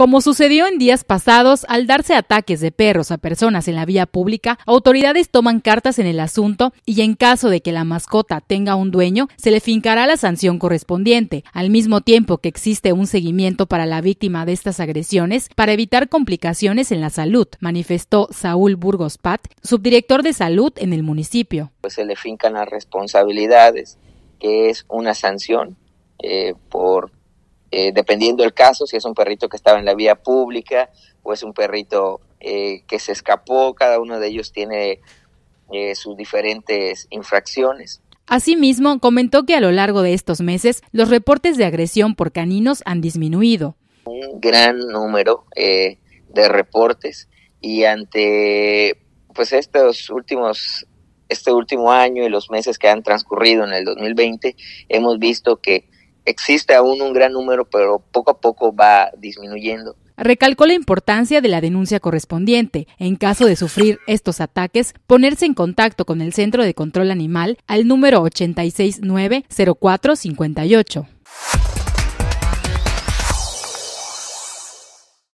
Como sucedió en días pasados, al darse ataques de perros a personas en la vía pública, autoridades toman cartas en el asunto y en caso de que la mascota tenga un dueño, se le fincará la sanción correspondiente, al mismo tiempo que existe un seguimiento para la víctima de estas agresiones para evitar complicaciones en la salud, manifestó Saúl Burgos Pat, subdirector de salud en el municipio. Pues se le fincan las responsabilidades, que es una sanción eh, por eh, dependiendo el caso, si es un perrito que estaba en la vía pública o es un perrito eh, que se escapó, cada uno de ellos tiene eh, sus diferentes infracciones. Asimismo, comentó que a lo largo de estos meses los reportes de agresión por caninos han disminuido. Un gran número de reportes y ante pues estos últimos este último año y los meses que han transcurrido en el 2020 hemos visto que existe aún un gran número, pero poco a poco va disminuyendo. Recalcó la importancia de la denuncia correspondiente. En caso de sufrir estos ataques, ponerse en contacto con el Centro de Control Animal al número 8690458.